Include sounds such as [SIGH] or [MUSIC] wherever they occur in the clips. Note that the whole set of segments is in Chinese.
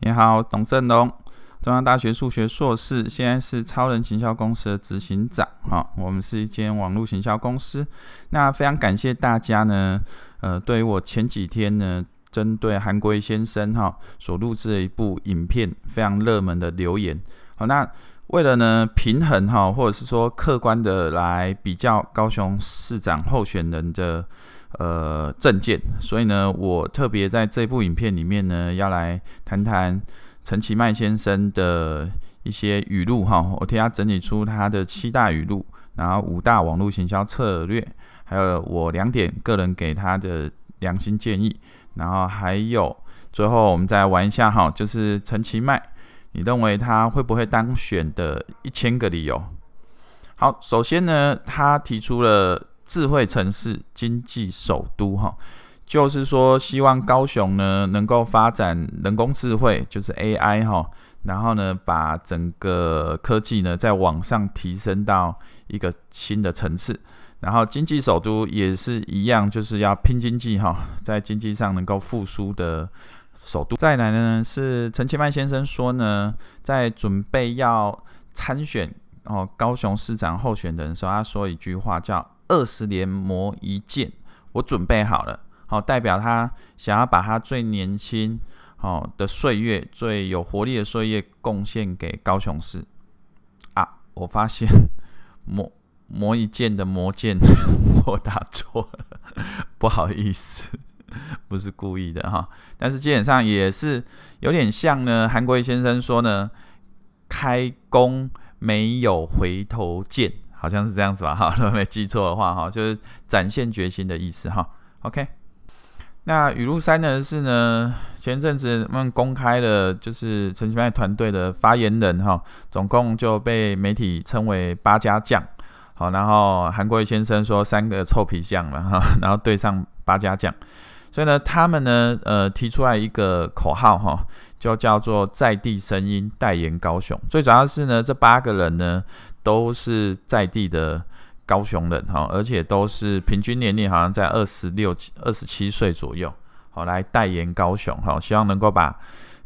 你好，董振龙，中央大学数学硕士，现在是超人行销公司的执行长。哈，我们是一间网络行销公司。那非常感谢大家呢，呃，对于我前几天呢，针对韩国瑜先生哈所录制的一部影片，非常热门的留言。好，那为了呢平衡哈，或者是说客观的来比较高雄市长候选人的。呃，证件。所以呢，我特别在这部影片里面呢，要来谈谈陈其迈先生的一些语录哈。我替他整理出他的七大语录，然后五大网络行销策略，还有我两点个人给他的良心建议，然后还有最后我们再玩一下哈，就是陈其迈，你认为他会不会当选的一千个理由。好，首先呢，他提出了。智慧城市经济首都哈，就是说希望高雄呢能够发展人工智慧，就是 AI 哈，然后呢把整个科技呢再往上提升到一个新的层次，然后经济首都也是一样，就是要拼经济哈，在经济上能够复苏的首都。再来呢是陈其迈先生说呢，在准备要参选哦高雄市长候选人时候，他说一句话叫。二十年磨一剑，我准备好了，好代表他想要把他最年轻、好的岁月、最有活力的岁月贡献给高雄市啊！我发现 [LAUGHS] 磨磨一剑的磨剑，[LAUGHS] 我打错了，不好意思，[LAUGHS] 不是故意的哈。但是基本上也是有点像呢。韩国瑜先生说呢，开弓没有回头箭。好像是这样子吧，哈，如 [LAUGHS] 果没记错的话，哈，就是展现决心的意思，哈。OK，那语录三呢是呢，前阵子他们公开的，就是陈其迈团队的发言人，哈，总共就被媒体称为八家将，好，然后韩国瑜先生说三个臭皮匠了，哈，[LAUGHS] 然后对上八家将，所以呢，他们呢，呃，提出来一个口号，哈，就叫做在地声音代言高雄，最主要是呢，这八个人呢。都是在地的高雄人哈，而且都是平均年龄好像在二十六、二十七岁左右，好来代言高雄哈，希望能够把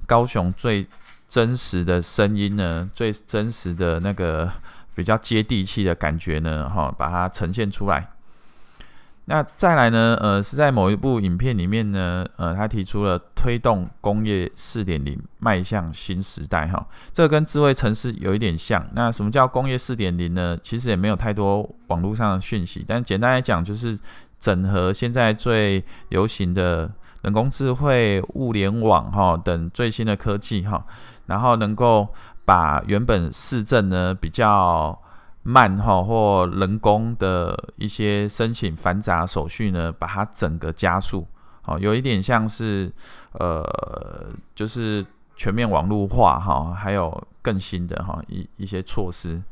高雄最真实的声音呢，最真实的那个比较接地气的感觉呢，哈，把它呈现出来。那再来呢？呃，是在某一部影片里面呢，呃，他提出了推动工业四点零迈向新时代，哈，这跟智慧城市有一点像。那什么叫工业四点零呢？其实也没有太多网络上的讯息，但简单来讲，就是整合现在最流行的人工智慧、物联网，哈，等最新的科技，哈，然后能够把原本市政呢比较。慢哈或人工的一些申请繁杂手续呢，把它整个加速，好，有一点像是呃，就是全面网络化哈，还有更新的哈一一些措施。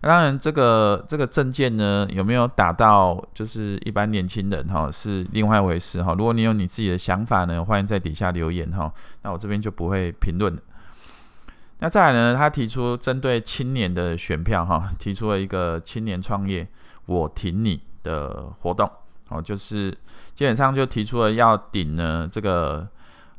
当然，这个这个证件呢有没有打到，就是一般年轻人哈是另外一回事哈。如果你有你自己的想法呢，欢迎在底下留言哈。那我这边就不会评论了。那再来呢？他提出针对青年的选票，哈，提出了一个青年创业我挺你的活动，哦，就是基本上就提出了要顶呢这个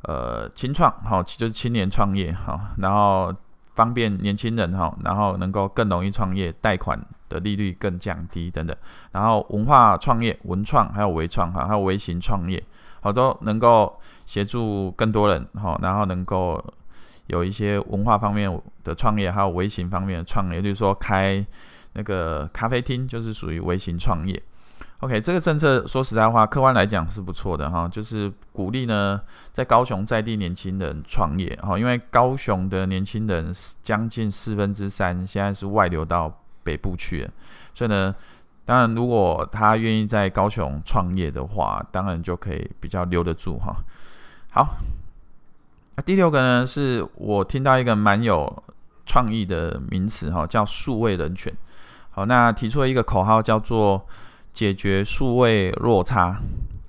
呃青创，哈，就是青年创业，哈，然后方便年轻人，哈，然后能够更容易创业，贷款的利率更降低等等，然后文化创业、文创还有微创，哈，还有微型创业，好多能够协助更多人，哈，然后能够。有一些文化方面的创业，还有微型方面的创业，就是说开那个咖啡厅，就是属于微型创业。OK，这个政策说实在话，客观来讲是不错的哈，就是鼓励呢在高雄在地年轻人创业哈，因为高雄的年轻人将近四分之三现在是外流到北部去了，所以呢，当然如果他愿意在高雄创业的话，当然就可以比较留得住哈。好。啊，第六个呢，是我听到一个蛮有创意的名词哈，叫数位人权。好，那提出了一个口号叫做解决数位落差，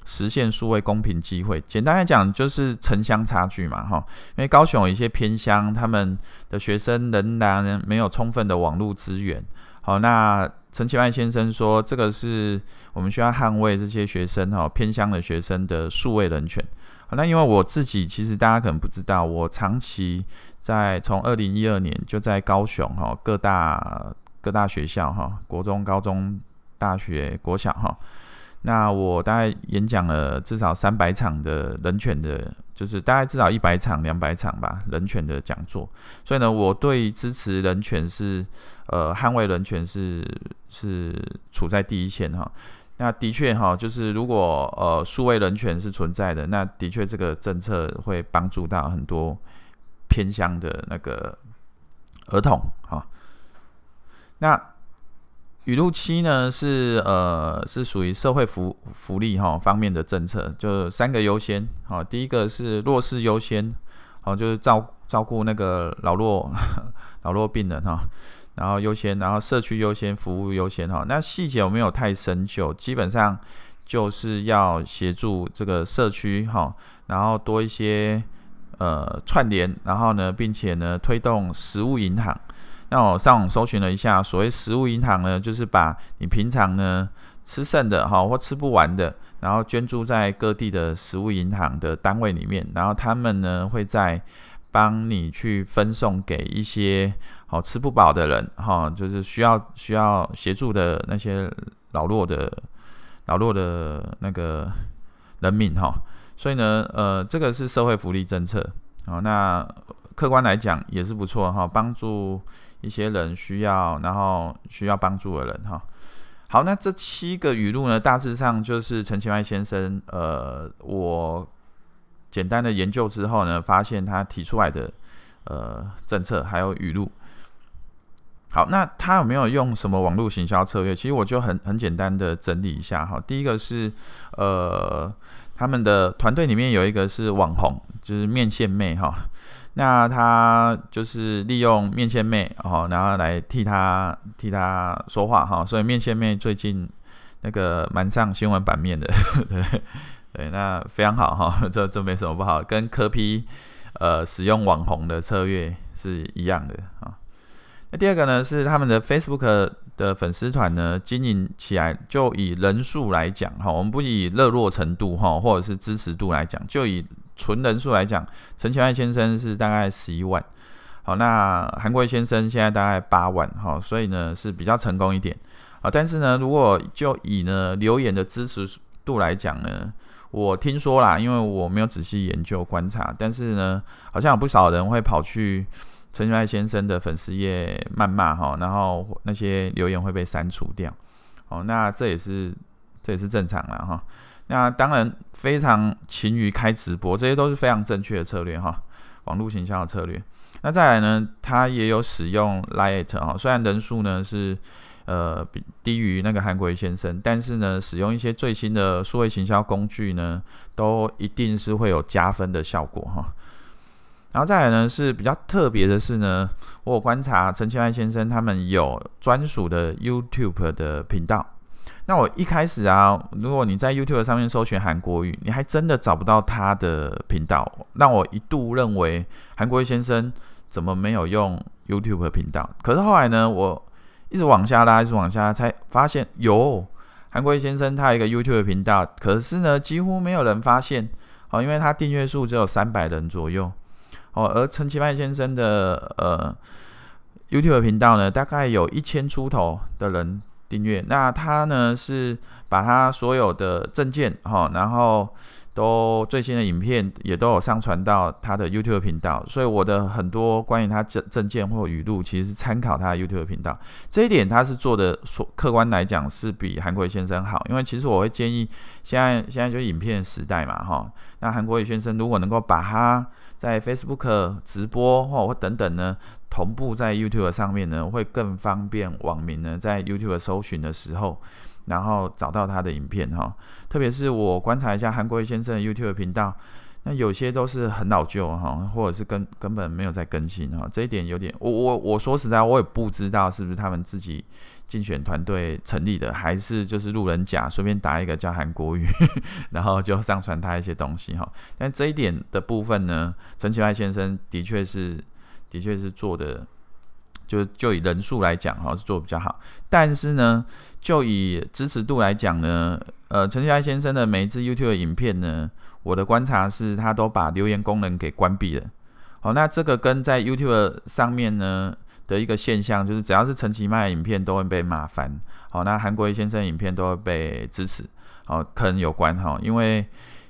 实现数位公平机会。简单来讲，就是城乡差距嘛哈。因为高雄有一些偏乡，他们的学生仍然没有充分的网络资源。好，那陈其迈先生说，这个是我们需要捍卫这些学生哈，偏乡的学生的数位人权。那因为我自己，其实大家可能不知道，我长期在从二零一二年就在高雄哈各大各大学校哈国中、高中、大学、国小哈，那我大概演讲了至少三百场的人权的，就是大概至少一百场、两百场吧人权的讲座，所以呢，我对支持人权是呃捍卫人权是是处在第一线哈。那的确哈，就是如果呃数位人权是存在的，那的确这个政策会帮助到很多偏乡的那个儿童哈。那雨露七呢是呃是属于社会福福利哈方面的政策，就三个优先哈，第一个是弱势优先，好就是照照顾那个老弱 [LAUGHS] 老弱病人哈。然后优先，然后社区优先，服务优先，哈。那细节我没有太深究，基本上就是要协助这个社区，哈。然后多一些呃串联，然后呢，并且呢，推动食物银行。那我上网搜寻了一下，所谓食物银行呢，就是把你平常呢吃剩的，哈，或吃不完的，然后捐助在各地的食物银行的单位里面，然后他们呢，会在帮你去分送给一些。哦，吃不饱的人哈，就是需要需要协助的那些老弱的老弱的那个人民哈，所以呢，呃，这个是社会福利政策，哦，那客观来讲也是不错哈，帮助一些人需要然后需要帮助的人哈。好，那这七个语录呢，大致上就是陈启迈先生，呃，我简单的研究之后呢，发现他提出来的呃政策还有语录。好，那他有没有用什么网络行销策略？其实我就很很简单的整理一下哈。第一个是，呃，他们的团队里面有一个是网红，就是面线妹哈。那他就是利用面线妹哦，然后来替他替他说话哈。所以面线妹最近那个蛮上新闻版面的，[LAUGHS] 对对，那非常好哈，这这没什么不好，跟科批呃，使用网红的策略是一样的啊。第二个呢是他们的 Facebook 的粉丝团呢经营起来，就以人数来讲哈，我们不以热络程度哈，或者是支持度来讲，就以纯人数来讲，陈乔安先生是大概十一万，好，那韩国先生现在大概八万，哈，所以呢是比较成功一点，啊，但是呢如果就以呢留言的支持度来讲呢，我听说啦，因为我没有仔细研究观察，但是呢好像有不少人会跑去。陈学爱先生的粉丝页谩骂哈，然后那些留言会被删除掉，哦，那这也是这也是正常了哈。那当然非常勤于开直播，这些都是非常正确的策略哈，网络行销的策略。那再来呢，他也有使用 Lite 啊，虽然人数呢是呃比低于那个韩国先生，但是呢使用一些最新的数位行销工具呢，都一定是会有加分的效果哈。然后再来呢，是比较特别的是呢，我有观察陈千爱先生他们有专属的 YouTube 的频道。那我一开始啊，如果你在 YouTube 上面搜寻韩国语，你还真的找不到他的频道。让我一度认为韩国瑜先生怎么没有用 YouTube 频道？可是后来呢，我一直往下拉，一直往下猜，发现有韩国瑜先生他一个 YouTube 频道，可是呢，几乎没有人发现，哦，因为他订阅数只有三百人左右。哦，而陈其迈先生的呃 YouTube 频道呢，大概有一千出头的人订阅。那他呢是把他所有的证件哈，然后都最新的影片也都有上传到他的 YouTube 频道，所以我的很多关于他证证件或语录，其实是参考他的 YouTube 频道。这一点他是做的，说客观来讲是比韩国先生好，因为其实我会建议，现在现在就是影片时代嘛哈。那韩国瑜先生如果能够把他在 Facebook 直播或或等等呢，同步在 YouTube 上面呢，会更方便网民呢在 YouTube 搜寻的时候，然后找到他的影片哈。特别是我观察一下韩国先生 YouTube 频道，那有些都是很老旧哈，或者是根根本没有在更新哈。这一点有点，我我我说实在，我也不知道是不是他们自己。竞选团队成立的，还是就是路人甲，随便打一个叫韩国语，[LAUGHS] 然后就上传他一些东西哈。但这一点的部分呢，陈其迈先生的确是的确是做的，就就以人数来讲哈，是做的比较好。但是呢，就以支持度来讲呢，呃，陈其迈先生的每一支 YouTube 影片呢，我的观察是他都把留言功能给关闭了。好，那这个跟在 YouTube 上面呢？的一个现象就是，只要是陈曼的影片都会被骂翻，好，那韩国瑜先生影片都会被支持，哦，可能有关哈，因为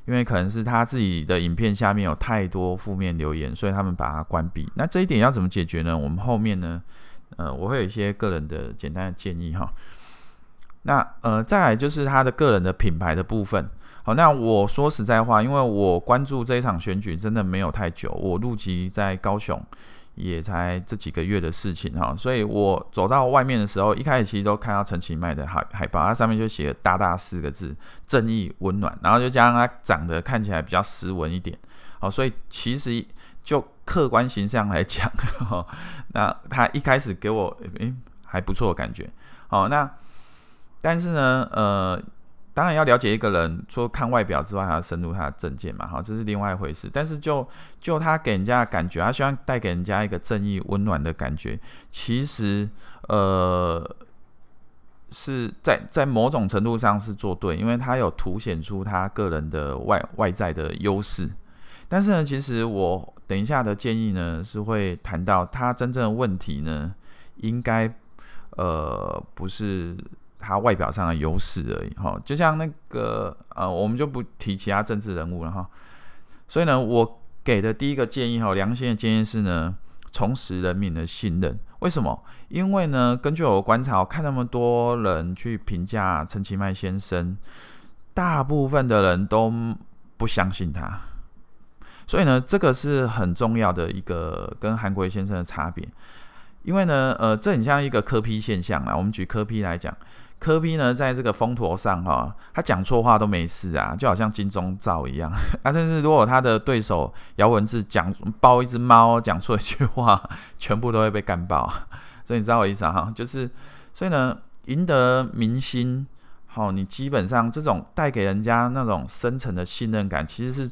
因为可能是他自己的影片下面有太多负面留言，所以他们把它关闭。那这一点要怎么解决呢？我们后面呢，呃，我会有一些个人的简单的建议哈。那呃，再来就是他的个人的品牌的部分。好，那我说实在话，因为我关注这一场选举真的没有太久，我入籍在高雄。也才这几个月的事情哈，所以我走到外面的时候，一开始其实都看到陈其迈的海海报，它上面就写了“大大”四个字，正义温暖，然后就加上他长得看起来比较斯文一点，好，所以其实就客观形象来讲，那他一开始给我诶还不错的感觉，好，那但是呢，呃。当然要了解一个人，除了看外表之外，还要深入他的政件嘛，好，这是另外一回事。但是就就他给人家感觉，他希望带给人家一个正义、温暖的感觉，其实呃是在在某种程度上是做对，因为他有凸显出他个人的外外在的优势。但是呢，其实我等一下的建议呢，是会谈到他真正问题呢，应该呃不是。他外表上的优势而已哈，就像那个呃，我们就不提其他政治人物了哈。所以呢，我给的第一个建议哈，良心的建议是呢，重拾人民的信任。为什么？因为呢，根据我的观察，我看那么多人去评价陈其迈先生，大部分的人都不相信他。所以呢，这个是很重要的一个跟韩国先生的差别。因为呢，呃，这很像一个科批现象啊。我们举科批来讲。科比呢，在这个风头上哈，他讲错话都没事啊，就好像金钟罩一样。[LAUGHS] 啊，甚至如果他的对手姚文智讲包一只猫讲错一句话，[LAUGHS] 全部都会被干爆。[LAUGHS] 所以你知道我意思哈，就是所以呢，赢得民心好，你基本上这种带给人家那种深层的信任感，其实是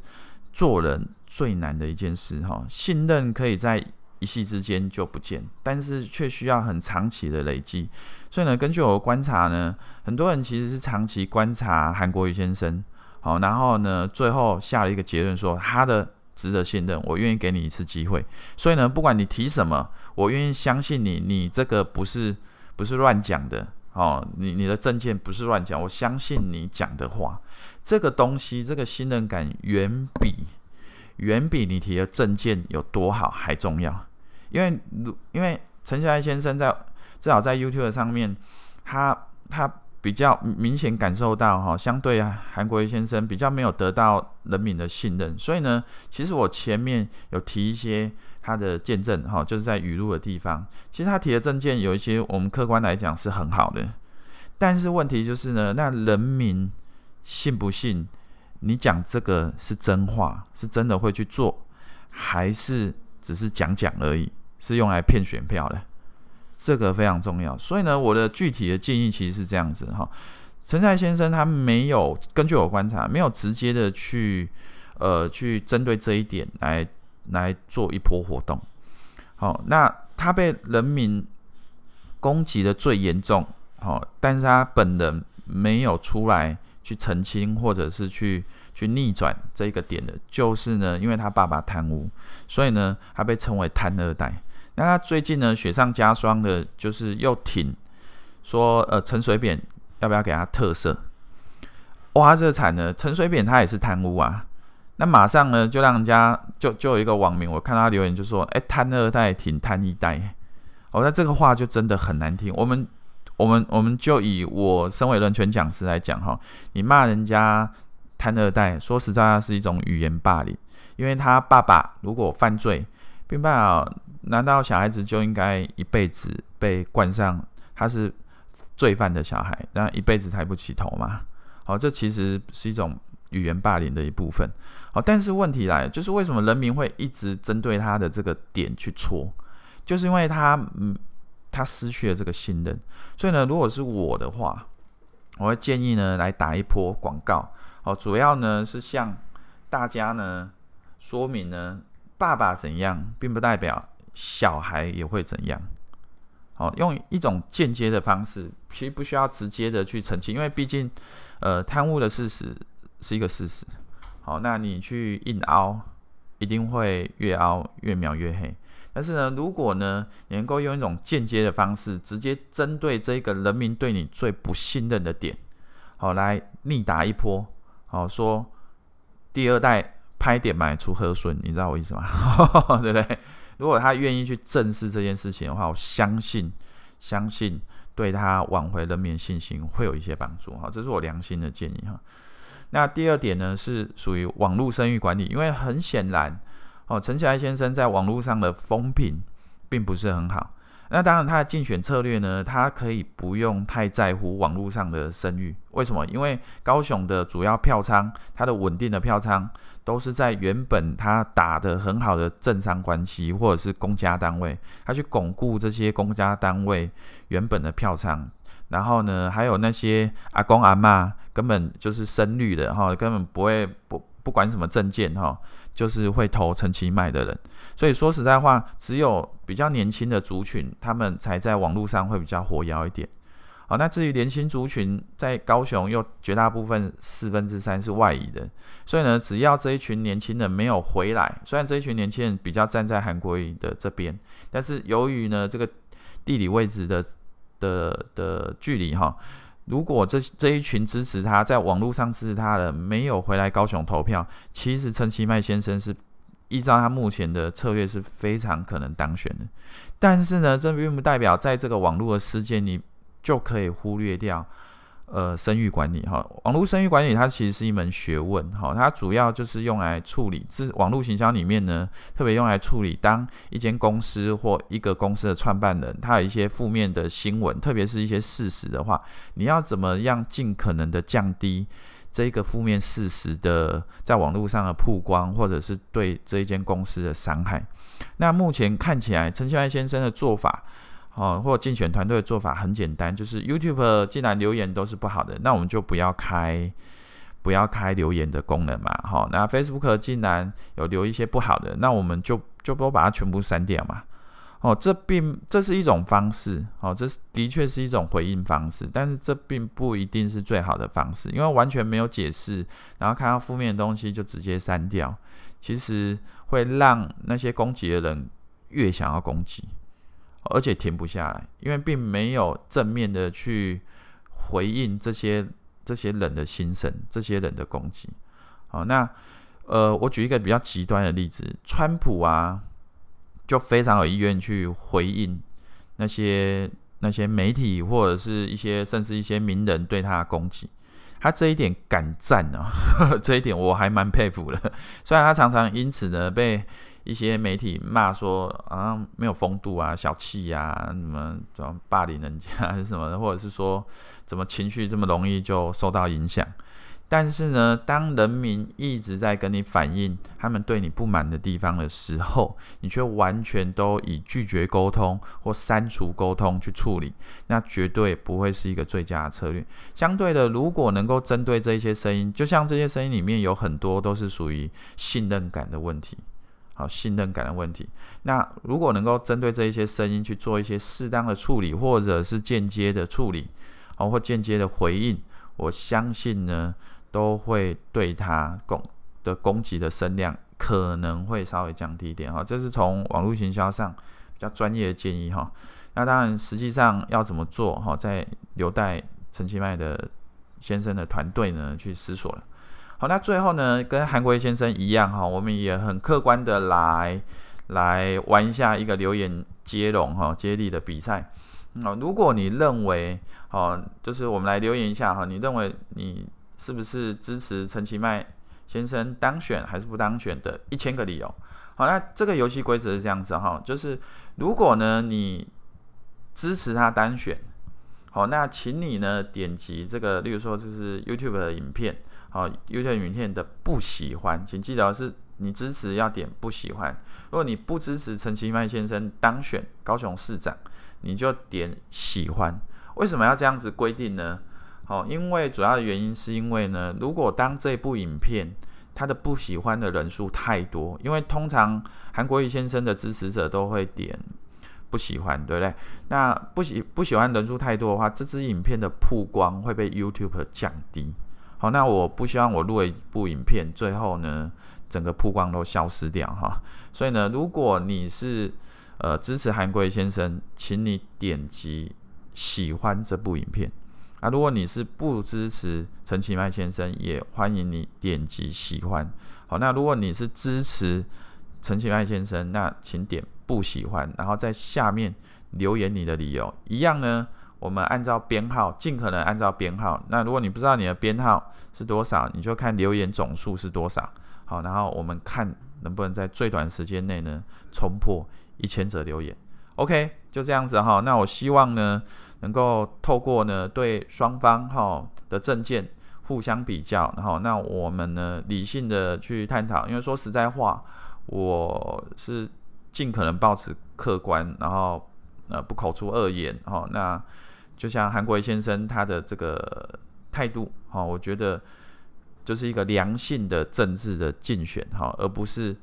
做人最难的一件事哈。信任可以在。一夕之间就不见，但是却需要很长期的累积。所以呢，根据我的观察呢，很多人其实是长期观察韩国瑜先生，好，然后呢，最后下了一个结论说他的值得信任，我愿意给你一次机会。所以呢，不管你提什么，我愿意相信你，你这个不是不是乱讲的哦，你你的证件不是乱讲，我相信你讲的话。这个东西，这个信任感远比远比你提的证件有多好还重要。因为如因为陈孝毅先生在至少在 YouTube 上面，他他比较明显感受到哈，相对韩国瑜先生比较没有得到人民的信任。所以呢，其实我前面有提一些他的见证哈，就是在语录的地方。其实他提的证件有一些我们客观来讲是很好的，但是问题就是呢，那人民信不信你讲这个是真话是真的会去做，还是只是讲讲而已？是用来骗选票的，这个非常重要。所以呢，我的具体的建议其实是这样子哈。陈赛先生他没有根据我观察，没有直接的去呃去针对这一点来来做一波活动。好，那他被人民攻击的最严重，好，但是他本人没有出来去澄清或者是去去逆转这一个点的，就是呢，因为他爸爸贪污，所以呢，他被称为贪二代。那他最近呢，雪上加霜的，就是又挺说呃陈水扁要不要给他特色？哇，这惨了，陈水扁他也是贪污啊。那马上呢就让人家就就有一个网民，我看他留言就说，哎贪二代挺贪一代，哦，那这个话就真的很难听。我们我们我们就以我身为人权讲师来讲哈，你骂人家贪二代，说实在，是一种语言霸凌，因为他爸爸如果犯罪。明办啊，难道小孩子就应该一辈子被冠上他是罪犯的小孩，那一辈子抬不起头吗？好，这其实是一种语言霸凌的一部分。好，但是问题来就是为什么人民会一直针对他的这个点去戳？就是因为他，他失去了这个信任。所以呢，如果是我的话，我会建议呢来打一波广告。好，主要呢是向大家呢说明呢。爸爸怎样，并不代表小孩也会怎样。好，用一种间接的方式，其实不需要直接的去澄清，因为毕竟，呃，贪污的事实是一个事实。好，那你去硬凹，一定会越凹越描越黑。但是呢，如果呢，能够用一种间接的方式，直接针对这个人民对你最不信任的点，好来逆打一波，好说第二代。拍点买出喝损，你知道我意思吗？[LAUGHS] 对不对？如果他愿意去正视这件事情的话，我相信，相信对他挽回人民信心会有一些帮助。哈。这是我良心的建议哈。那第二点呢，是属于网络声誉管理，因为很显然，哦，陈小艾先生在网络上的风评并不是很好。那当然，他的竞选策略呢，他可以不用太在乎网络上的声誉。为什么？因为高雄的主要票仓，他的稳定的票仓都是在原本他打的很好的政商关系，或者是公家单位，他去巩固这些公家单位原本的票仓。然后呢，还有那些阿公阿妈，根本就是深绿的哈，根本不会不。不管什么证件哈，就是会投陈其迈的人。所以说实在话，只有比较年轻的族群，他们才在网络上会比较活跃一点。好，那至于年轻族群在高雄，又绝大部分四分之三是外移的，所以呢，只要这一群年轻人没有回来，虽然这一群年轻人比较站在韩国的这边，但是由于呢这个地理位置的的的距离哈。如果这这一群支持他在网络上支持他的没有回来高雄投票，其实陈其迈先生是依照他目前的策略是非常可能当选的。但是呢，这并不代表在这个网络的世界你就可以忽略掉。呃，声誉管理哈，网络声誉管理它其实是一门学问哈，它主要就是用来处理自网络行销里面呢，特别用来处理当一间公司或一个公司的创办人，他有一些负面的新闻，特别是一些事实的话，你要怎么样尽可能的降低这一个负面事实的在网络上的曝光，或者是对这一间公司的伤害。那目前看起来，陈庆万先生的做法。哦，或竞选团队的做法很简单，就是 YouTube 既然留言都是不好的，那我们就不要开不要开留言的功能嘛。哦，那 Facebook 既然有留一些不好的，那我们就就不把它全部删掉嘛。哦，这并这是一种方式。哦，这是的确是一种回应方式，但是这并不一定是最好的方式，因为完全没有解释，然后看到负面的东西就直接删掉，其实会让那些攻击的人越想要攻击。而且停不下来，因为并没有正面的去回应这些这些人的心声、这些人的攻击。好，那呃，我举一个比较极端的例子，川普啊，就非常有意愿去回应那些那些媒体或者是一些甚至一些名人对他的攻击。他这一点敢战啊，[LAUGHS] 这一点我还蛮佩服的。虽然他常常因此呢被。一些媒体骂说，啊，没有风度啊，小气呀，什么怎么霸凌人家还是什么的，或者是说，怎么情绪这么容易就受到影响？但是呢，当人民一直在跟你反映他们对你不满的地方的时候，你却完全都以拒绝沟通或删除沟通去处理，那绝对不会是一个最佳策略。相对的，如果能够针对这些声音，就像这些声音里面有很多都是属于信任感的问题。信任感的问题，那如果能够针对这一些声音去做一些适当的处理，或者是间接的处理，哦，或间接的回应，我相信呢，都会对他攻的攻击的声量可能会稍微降低一点。哈，这是从网络营销上比较专业的建议。哈，那当然，实际上要怎么做，哈，在留待陈其迈的先生的团队呢去思索了。好，那最后呢，跟韩国先生一样哈，我们也很客观的来来玩一下一个留言接龙哈，接力的比赛。那如果你认为，好，就是我们来留言一下哈，你认为你是不是支持陈其迈先生当选还是不当选的一千个理由？好，那这个游戏规则是这样子哈，就是如果呢你支持他当选，好，那请你呢点击这个，例如说就是 YouTube 的影片。好，YouTube 影片的不喜欢，请记得是你支持要点不喜欢。如果你不支持陈其迈先生当选高雄市长，你就点喜欢。为什么要这样子规定呢？好，因为主要的原因是因为呢，如果当这部影片它的不喜欢的人数太多，因为通常韩国瑜先生的支持者都会点不喜欢，对不对？那不喜不喜欢人数太多的话，这支影片的曝光会被 YouTube 降低。好，那我不希望我录一部影片，最后呢，整个曝光都消失掉哈。所以呢，如果你是呃支持韩国先生，请你点击喜欢这部影片。啊，如果你是不支持陈启迈先生，也欢迎你点击喜欢。好，那如果你是支持陈启迈先生，那请点不喜欢，然后在下面留言你的理由一样呢。我们按照编号，尽可能按照编号。那如果你不知道你的编号是多少，你就看留言总数是多少。好，然后我们看能不能在最短时间内呢，冲破一千则留言。OK，就这样子哈。那我希望呢，能够透过呢对双方哈的证件互相比较，然后那我们呢理性的去探讨。因为说实在话，我是尽可能保持客观，然后呃不口出恶言哈。那就像韩国瑜先生他的这个态度，哈，我觉得就是一个良性的政治的竞选，哈，而不是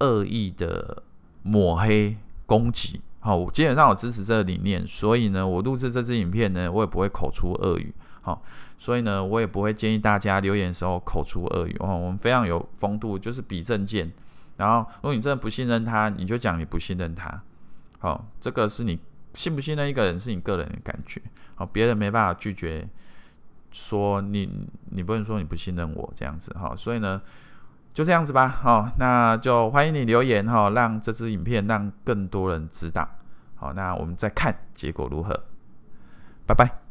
恶意的抹黑攻击，好、我基本上我支持这个理念，所以呢，我录制这支影片呢，我也不会口出恶语，哦，所以呢，我也不会建议大家留言的时候口出恶语哦，我们非常有风度，就是比证件。然后，如果你真的不信任他，你就讲你不信任他，好，这个是你。信不信任一个人是你个人的感觉，好，别人没办法拒绝说你，你不能说你不信任我这样子哈，所以呢，就这样子吧，好，那就欢迎你留言哈，让这支影片让更多人知道，好，那我们再看结果如何，拜拜。